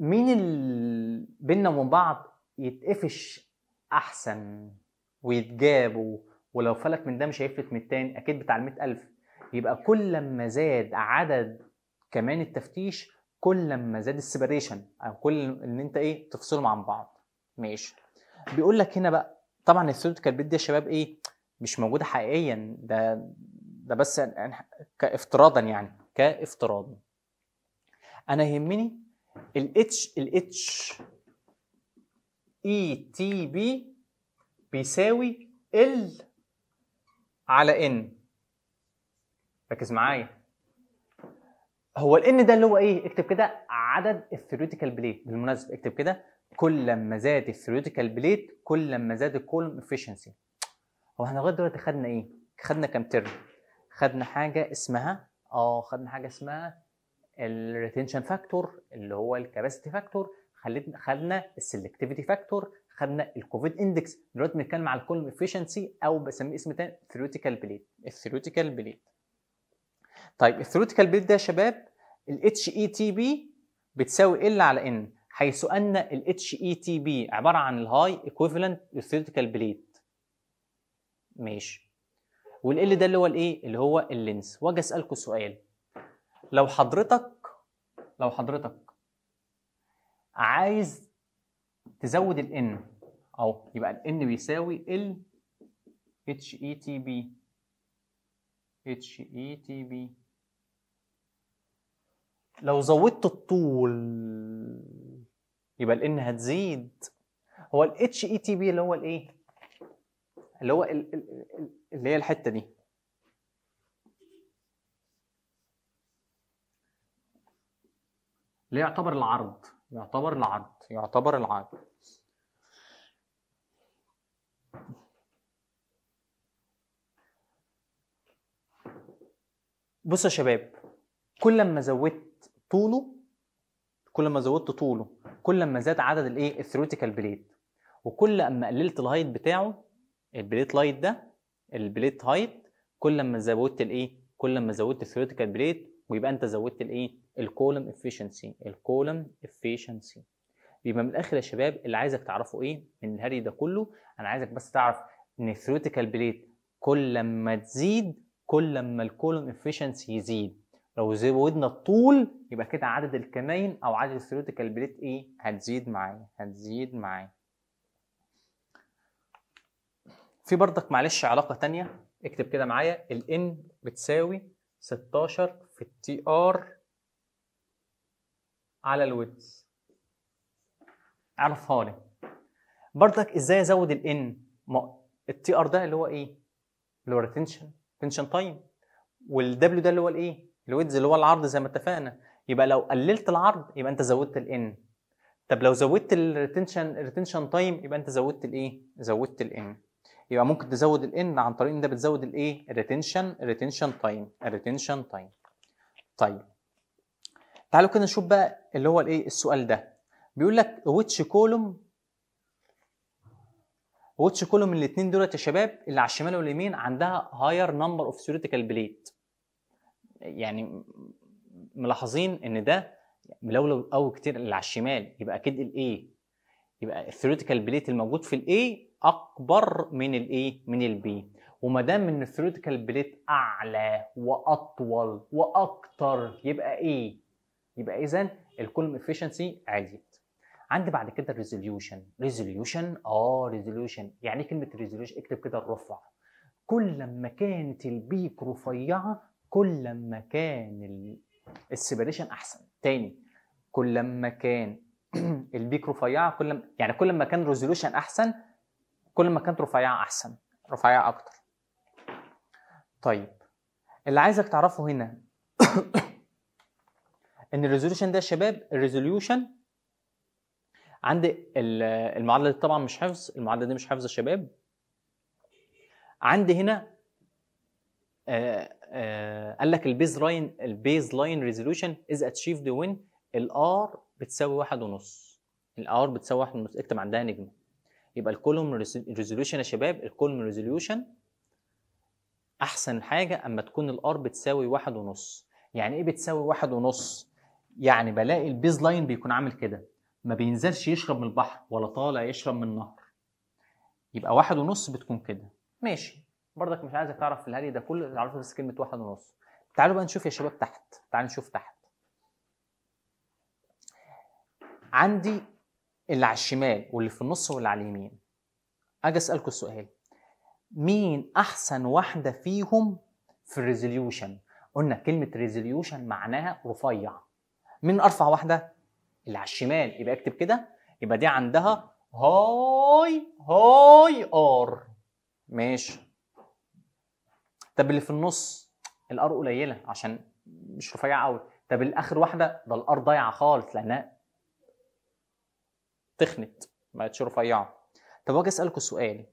مين اللي بينا وبين بعض يتقفش احسن ويتجاب ولو فلت من ده مش هيفلت من التاني اكيد بتاع ال ألف يبقى كل ما زاد عدد كمان التفتيش كل ما زاد السيبريشن او كل ان انت ايه تفصلهم عن بعض ماشي بيقول لك هنا بقى طبعا الثيوريتيكال بيت دي يا شباب ايه مش موجوده حقيقيا ده ده بس كافتراضا يعني كافتراض انا يهمني الاتش الاتش اي تي بي بيساوي ال على ان ركز معايا هو الان ده اللي هو ايه اكتب كده عدد الثيوريتيكال بليت بالمناسبه اكتب كده كل لما زاد الثيوريتيكال بليت كل لما زاد الكولوم افشنسي هو احنا لغايه دلوقتي خدنا ايه خدنا كام ترم خدنا حاجه اسمها اه خدنا حاجه اسمها الريتنشن فاكتور اللي هو الكباسيتي فاكتور خلينا خدنا السلكتيفيتي فاكتور خدنا الكوفيد اندكس دلوقتي بنتكلم على الكولم افشنسي او بسميه اسم تاني ثيوريتيكال بليد الثيوريتيكال بليد طيب الثيوريتيكال بليد ده يا شباب الاتش اي تي بي بتساوي ال على ان حيث ان الاتش اي تي بي عباره عن الهاي ايكويفالنت للثيوريتيكال بليد ماشي والال ده اللي هو الايه اللي هو اللينس واجي اسالكم سؤال لو حضرتك لو حضرتك عايز تزود N أو يبقى N بيساوي ال HETB HETB لو زودت الطول يبقى N هتزيد هو ال HETB اللي هو الايه؟ اللي هو الـ الـ اللي هي الحتة دي اللي يعتبر العرض يعتبر العد يعتبر العد بصوا يا شباب كل ما زودت طوله كل ما زودت طوله كل ما زاد عدد الايه الثيوريتيكال بليد وكل اما قللت الهايت بتاعه البليت لايت ده البليت هايت كل ما زودت الايه كل ما زودت الثيوريتيكال بليد ويبقى انت زودت الايه الكولم افيشنسي الكولم افيشنسي يبقى من الاخر يا شباب اللي عايزك تعرفه ايه من الهري ده كله انا عايزك بس تعرف ان الثيوريتيكال بليت كل ما تزيد كل ما الكولم افيشنسي يزيد لو زودنا الطول يبقى كده عدد الكمين او عدد الثيوريتيكال بليت ايه هتزيد معايا هتزيد معايا في برضك معلش علاقه تانية اكتب كده معايا الان بتساوي 16 في التي ار على الويدز اعرفها لي بردك ازاي ازود الان ما التي ار ده اللي هو ايه اللي هو ريتنشن تنشن تايم والدبليو ده اللي هو الايه الويدز اللي هو العرض زي ما اتفقنا يبقى لو قللت العرض يبقى انت زودت الان طب لو زودت الريتنشن الريتنشن تايم يبقى انت زودت الايه زودت الان يبقى ممكن تزود الان عن طريق ان ده بتزود الايه الريتنشن الريتنشن تايم الريتنشن تايم طيب تعالوا كده نشوف بقى اللي هو الايه السؤال ده بيقول لك ويتش كولوم ويتش كولوم الاثنين دولت يا شباب اللي على الشمال واليمين عندها هاير نمبر اوف ثيوريتيكال بليت يعني ملاحظين ان ده ملولو قوي كتير اللي على الشمال يبقى اكيد الايه يبقى الثيوريتيكال بليت الموجود في الاي اكبر من الايه من البي وما دام ان الثيوريتيكال بليت اعلى واطول واكتر يبقى ايه؟ يبقى اذا الكولم افشنسي عاليت. عندي بعد كده الريزوليوشن، ريزوليوشن اه ريزوليوشن يعني ايه كلمه ريزوليوشن؟ اكتب كده الرفع. كل ما كانت البيك رفيعه كل ما كان السيبريشن احسن. تاني كل ما كان البيك رفيعه كل ما يعني كل ما كان ريزوليوشن احسن كل ما كانت رفيعه احسن رفيعه اكتر. طيب اللي عايزك تعرفه هنا ان الريزوليوشن ده يا شباب الريزوليوشن عندي المعادله دي طبعا مش حفظ المعادله دي مش حفظ يا شباب عندي هنا آه، آه، قال لك البيز لاين البيز لاين ريزوليوشن از اتشيفد وين الار بتساوي واحد ونص الار بتساوي واحد ونص اكتب عندها نجمه يبقى الكولوم ريزوليوشن يا شباب الكولوم ريزوليوشن احسن حاجه اما تكون الار بتساوي واحد ونص يعني ايه بتساوي واحد ونص يعني بلاقي البيز لاين بيكون عامل كده ما بينزلش يشرب من البحر ولا طالع يشرب من النهر يبقى واحد ونص بتكون كده ماشي برضك مش عايزك تعرف الهري ده كله تعرفه بس كلمه واحد ونص تعالوا بقى نشوف يا شباب تحت تعالوا نشوف تحت عندي اللي على الشمال واللي في النص واللي على اليمين اجي اسالكم السؤال مين احسن واحده فيهم في الريزوليوشن قلنا كلمه ريزوليوشن معناها رفيع مين ارفع واحده اللي على الشمال يبقى اكتب كده يبقى دي عندها هاي هاي ار ماشي طب اللي في النص الار قليله عشان مش رفيع قوي طب الاخر واحده ده الار ضايعه خالص لانها تخنت ما بقتش رفيعه طب واجي اسالكم سؤال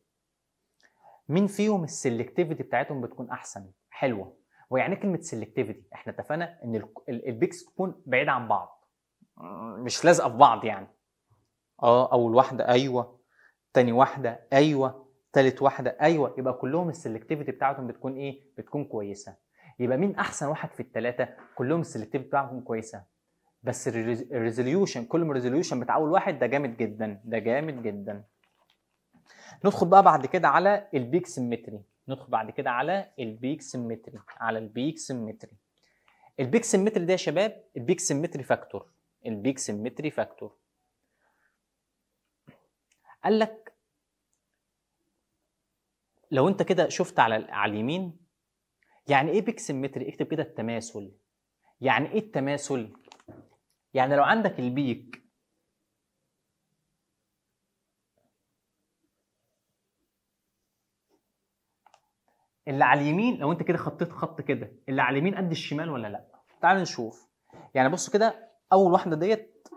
مين فيهم السلكتيفيتي بتاعتهم بتكون احسن حلوه ويعني إيه كلمه سلكتيفيتي احنا اتفقنا ان البيكس تكون بعيده عن بعض آه، مش لازقه في بعض يعني اه اول واحده ايوه تاني واحده ايوه تالت واحده ايوه يبقى كلهم السلكتيفيتي بتاعتهم بتكون ايه بتكون كويسه يبقى مين احسن واحد في الثلاثه كلهم السلكتيفيتي بتاعهم كويسه بس الريزوليوشن كل ما الريزوليوشن بتاع اول واحد ده جامد جدا ده جامد جدا ندخل بقى بعد كده على البيك سيمتري ندخل بعد كده على البيك سيمتري على البيك سيمتري البيك سيمتري ده يا شباب البيك سيمتري فاكتور البيك سيمتري فاكتور قال لك لو انت كده شفت على على اليمين يعني ايه بيك سيمتري اكتب كده التماثل يعني ايه التماثل يعني لو عندك البيك اللي على اليمين لو انت كده خطيت خط كده اللي على اليمين قد الشمال ولا لا تعال نشوف يعني بص كده اول واحده ديت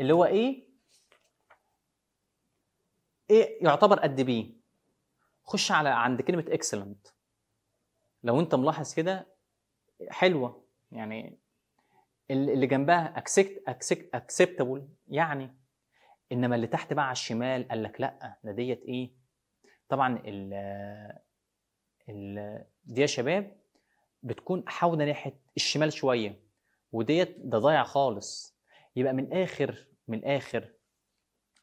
اللي هو ايه ايه يعتبر قد بيه خش على عند كلمه اكسلنت لو انت ملاحظ كده حلوه يعني اللي جنبها اكسبت اكسبت اكسبتابل يعني انما اللي تحت بقى على الشمال قال لك لا ده ديت ايه طبعا دي يا شباب بتكون حاوده ناحيه الشمال شويه وديت ده ضايع خالص يبقى من اخر من اخر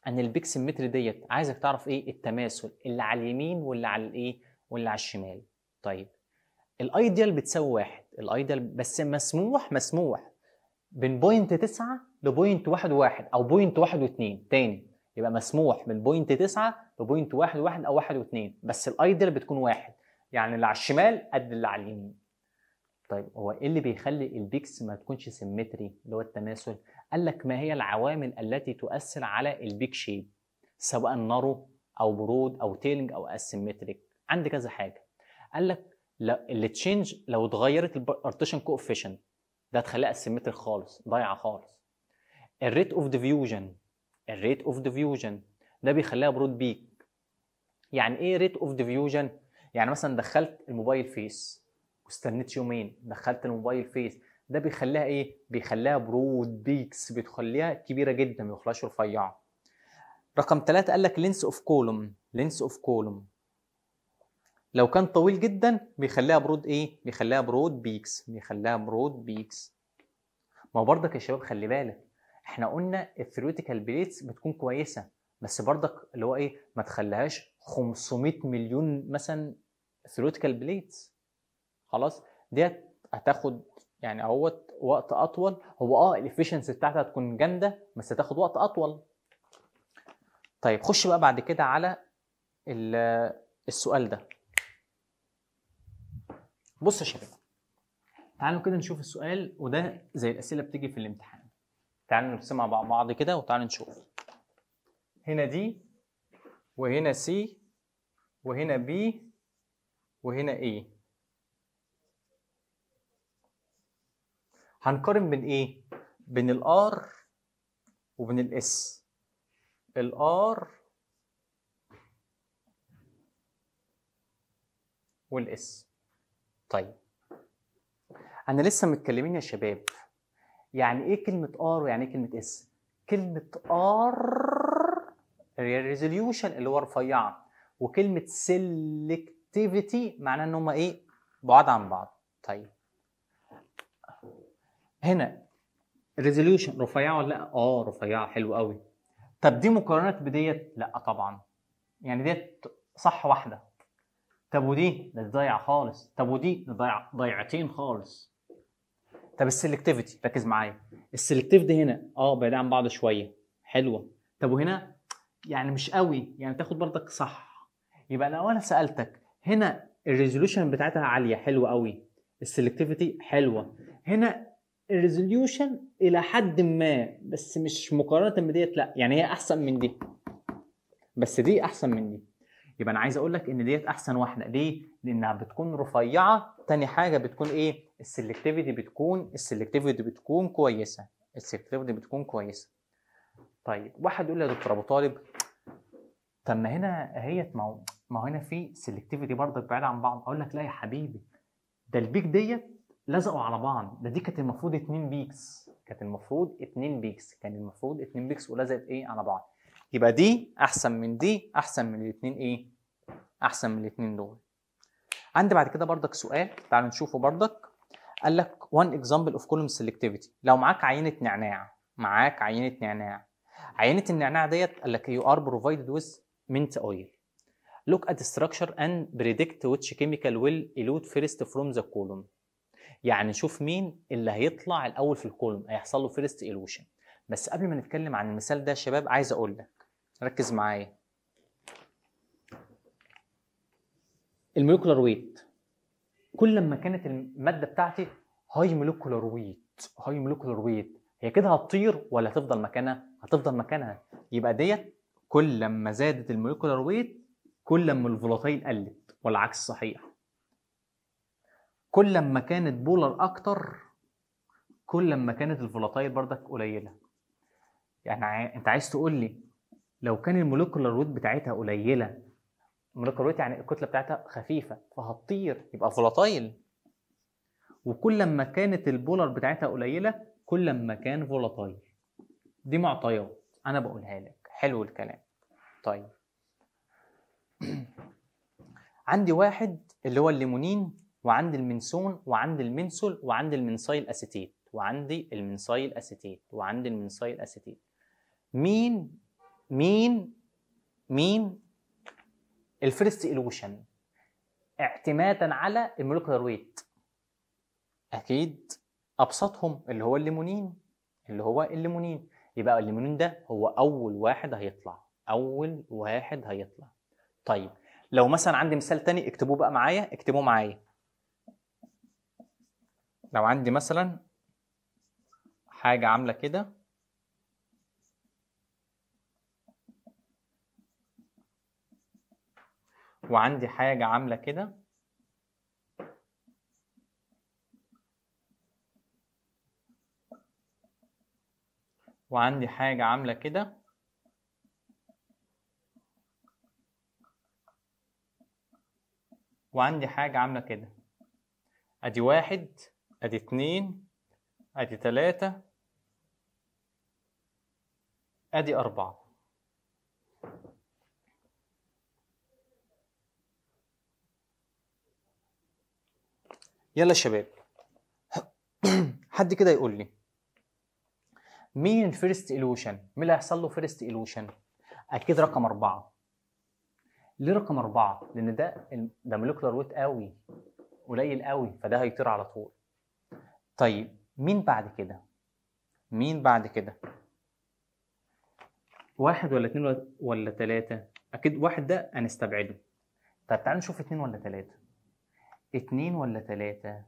ان متر ديت عايزك تعرف ايه التماثل اللي على اليمين واللي على الايه واللي على الشمال طيب الايديال بتساوي واحد الايديال بس مسموح مسموح بين بوينت 9 لبوينت 1 1 او بوينت 1 و2 تاني يبقى مسموح من بوينت 9 لبوينت 1 1 او 1 و2 بس الايديال بتكون واحد يعني اللي على الشمال قد اللي على اليمين طيب هو ايه اللي بيخلي البيكس ما تكونش سيمتري اللي هو التماثل قال لك ما هي العوامل التي تؤثر على البيك شيب سواء نارو او برود او تيلنج او اسيمتريك عندي كذا حاجه قال لك اللي تشينج لو اتغيرت البارتيشن كوفيشنت ده هتخليها اسيمتريك خالص ضايعه خالص الريت اوف ديفيوجن الريت اوف ديفيوجن ده بيخليها برود بيك يعني ايه ريت اوف ديفيوجن يعني مثلا دخلت الموبايل فيس واستنيت يومين دخلت الموبايل فيس ده بيخليها ايه بيخليها برود بيكس بتخليها كبيره جدا ما بيخليهاش رفيعه رقم ثلاثة قال لك لينس اوف كولوم لينس اوف كولوم لو كان طويل جدا بيخليها برود ايه بيخليها برود بيكس بيخليها برود بيكس ما هو برضك يا شباب خلي بالك احنا قلنا الثيوريتيكال بليتس بتكون كويسه بس برضك اللي هو ايه ما تخليهاش 500 مليون مثلا الثروتيكال بليتس خلاص ديت هتاخد يعني اهوت وقت اطول هو اه الافشنسي بتاعتها هتكون جامده بس هتاخد وقت اطول طيب خش بقى بعد كده على السؤال ده بص يا شباب تعالوا كده نشوف السؤال وده زي الاسئله بتيجي في الامتحان تعالوا نرسمها مع بعض كده وتعالوا نشوف هنا دي وهنا سي وهنا بي وهنا ايه هنقارن بين ايه بين الار وبين الاس الار والاس طيب انا لسه متكلمين يا شباب يعني ايه كلمه ار ويعني ايه كلمه اس كلمه ار ريزوليوشن اللي هو رفيعه وكلمه سيلكت activity معناه ان هم ايه بعاد عن بعض طيب هنا ريزوليوشن رفيعه ولا لا اه رفيعه حلو قوي طب دي مقارنه بديت لا طبعا يعني ديت صح واحده طب ودي ده ضايع خالص طب ودي ضايع ضايعتين خالص طب السلكتيفيتي ركز معايا السلكتيف دي هنا اه بعيد عن بعض شويه حلوه طب وهنا يعني مش قوي يعني تاخد برضك صح يبقى انا سالتك هنا الريزولوشن بتاعتها عاليه حلوه قوي السلكتيفيتي حلوه هنا الريزوليوشن الى حد ما بس مش مقارنه بديت لا يعني هي احسن من دي بس دي احسن من دي يبقى انا عايز اقول لك ان ديت احسن واحده ليه لانها بتكون رفيعه تاني حاجه بتكون ايه السلكتيفيتي بتكون السلكتيفيتي بتكون كويسه السلكتيفيتي بتكون كويسه طيب واحد يقول لي يا دكتور ابو طالب طب ما هنا اهيت ما ما هو هنا في سلكتيفيتي برضك بعيد عن بعض اقول لك لا يا حبيبي ده البيك ديت لزقوا على بعض ده دي كانت المفروض 2 بيكس كانت المفروض 2 بيكس كان المفروض 2 بيكس ولزقت ايه على بعض يبقى دي احسن من دي احسن من الاثنين ايه احسن من الاثنين دول عندي بعد كده بردك سؤال تعال نشوفه بردك قال لك وان اكزامبل اوف كولوم سيلكتيفيتي لو معاك عينه نعناع معاك عينه نعناع عينه النعناع ديت قال لك يو ار بروفايدد ويز مينت اويل Look at the structure and predict which chemical will elute first from the column. يعني نشوف مين اللي هيطلع الاول في الكولوم هيحصل له first elution بس قبل ما نتكلم عن المثال ده شباب عايز اقول لك ركز معايا المولكولار ويت كل لما كانت الماده بتاعتي هاي مولكولار ويت هاي مولكولار ويت هي كده هتطير ولا هتفضل مكانها هتفضل مكانها يبقى ديت كل لما زادت المولكولار ويت كل ما الفولاتايل قلت والعكس صحيح كل ما كانت بولر اكتر كل ما كانت الفولاتايل بردك قليله يعني انت عايز تقول لي لو كان الموليكولار ويت بتاعتها قليله الموليكولار ويت يعني الكتله بتاعتها خفيفه فهتطير يبقى فولاتايل وكل ما كانت البولر بتاعتها قليله كل ما كان فولاتايل دي معطيات انا بقولها لك حلو الكلام طيب عندي واحد اللي هو الليمونين وعندي المنسون وعندي المنسول وعندي المنسايل اسيتيت وعندي المنسايل اسيتيت وعندي المنسايل اسيتيت مين مين مين الفيرست الوشن اعتمادا على المولكولار ويت اكيد ابسطهم اللي هو الليمونين اللي هو الليمونين يبقى الليمونين ده هو اول واحد هيطلع اول واحد هيطلع طيب لو مثلا عندي مثال تاني اكتبوه بقى معايا اكتبوه معايا لو عندي مثلا حاجة عاملة كده وعندي حاجة عاملة كده وعندي حاجة عاملة كده وعندي حاجة عاملة كده ادي واحد ادي اتنين ادي تلاتة ادي اربعة يلا يا شباب حد كده يقول لي مين الفيرست الوشن مين اللي هيحصل له فيرست الوشن اكيد رقم أربعة ليه رقم أربعة؟ لأن ده ده مولكيولار ويت قوي قليل قوي فده هيطير على طول. طيب مين بعد كده؟ مين بعد كده؟ واحد ولا اتنين ولا تلاتة؟ أكيد واحد ده هنستبعده. طب تعالى نشوف اتنين ولا تلاتة. اتنين ولا تلاتة؟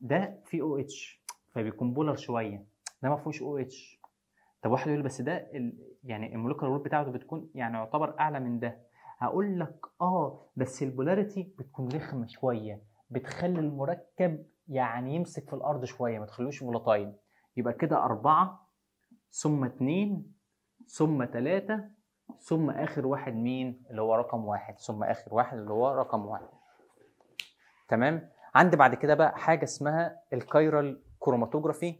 ده فيه او اتش فبيكون بولر شوية. ده ما فيهوش او اتش. طب واحد يقول بس ده ال... يعني المولكيولار ويت بتاعته بتكون يعني يعتبر أعلى من ده. هقول لك اه بس البولاريتي بتكون رخمه شويه بتخلي المركب يعني يمسك في الارض شويه ما تخلوش فولاتايل يبقى كده أربعة ثم اتنين ثم تلاتة ثم آخر واحد مين اللي هو رقم واحد ثم آخر واحد اللي هو رقم واحد تمام عندي بعد كده بقى حاجة اسمها الكايرال كروماتوجرافي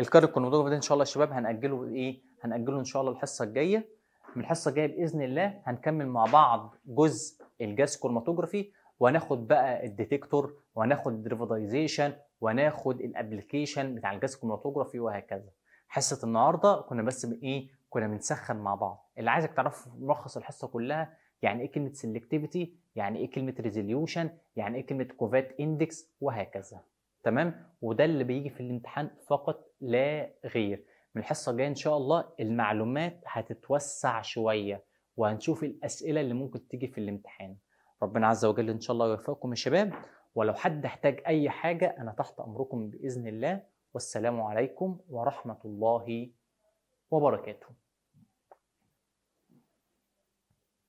الكايرال كروماتوجرافي ده إن شاء الله يا شباب هنأجله إيه هنأجله إن شاء الله الحصة الجاية من الحصه الجايه باذن الله هنكمل مع بعض جزء الجاز كروماتوجرافي وناخد بقى الديتكتور وناخد الريفضايزيشن وناخد الابلكيشن بتاع الجاز كروماتوجرافي وهكذا حصه النهارده كنا بس ايه كنا بنسخن مع بعض اللي عايزك تعرفه ملخص الحصه كلها يعني ايه كلمه سلكتيفيتي يعني ايه كلمه ريزوليوشن يعني ايه كلمه كوفات اندكس وهكذا تمام وده اللي بيجي في الامتحان فقط لا غير من الحصه الجايه ان شاء الله المعلومات هتتوسع شويه وهنشوف الاسئله اللي ممكن تيجي في الامتحان ربنا عز وجل ان شاء الله يوفقكم يا شباب ولو حد احتاج اي حاجه انا تحت امركم باذن الله والسلام عليكم ورحمه الله وبركاته